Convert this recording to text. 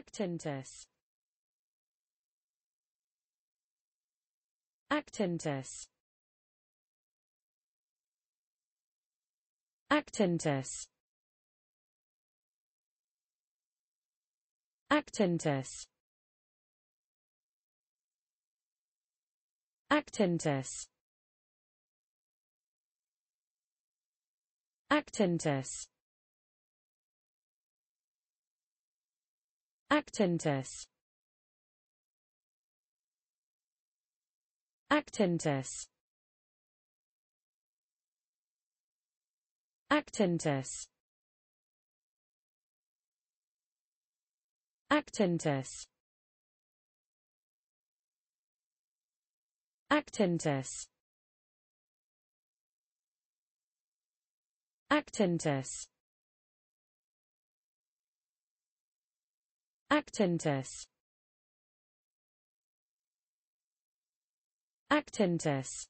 Actintus Actintus Actintus Actintus Actintus Actintus Actintus Actintus Actintus Actintus Actintus Actintus Actintus Actintus